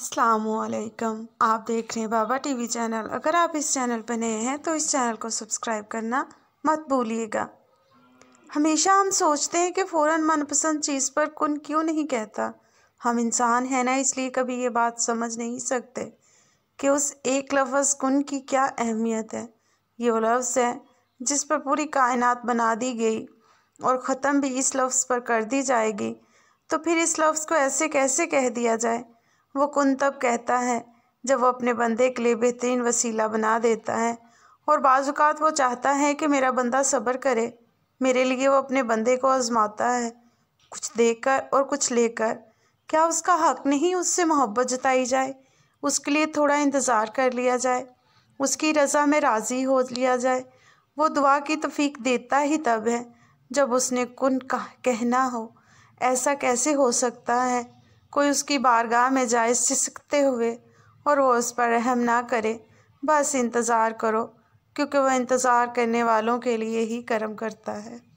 असलकम आप देख रहे हैं बाबा टीवी चैनल अगर आप इस चैनल पर नए हैं तो इस चैनल को सब्सक्राइब करना मत भूलिएगा हमेशा हम सोचते हैं कि फ़ौरन मनपसंद चीज़ पर कौन क्यों नहीं कहता हम इंसान हैं ना इसलिए कभी ये बात समझ नहीं सकते कि उस एक लफ्ज़ कुन की क्या अहमियत है ये वो लफ्ज़ है जिस पर पूरी कायनात बना दी गई और ख़त्म भी इस लफ्ज़ पर कर दी जाएगी तो फिर इस लफ्ज़ को ऐसे कैसे कह दिया जाए वो कुन तब कहता है जब वो अपने बंदे के लिए बेहतरीन वसीला बना देता है और बाज़ात वो चाहता है कि मेरा बंदा सब्र करे मेरे लिए वो अपने बंदे को आजमाता है कुछ देकर और कुछ लेकर क्या उसका हक नहीं उससे मोहब्बत जताई जाए उसके लिए थोड़ा इंतज़ार कर लिया जाए उसकी रज़ा में राज़ी हो लिया जाए वो दुआ की तफीक देता ही तब है जब उसने कुन कहना हो ऐसा कैसे हो सकता है कोई उसकी बारगाह में जाए सिसकते हुए और वो उस पर रहम ना करे बस इंतज़ार करो क्योंकि वह इंतज़ार करने वालों के लिए ही कर्म करता है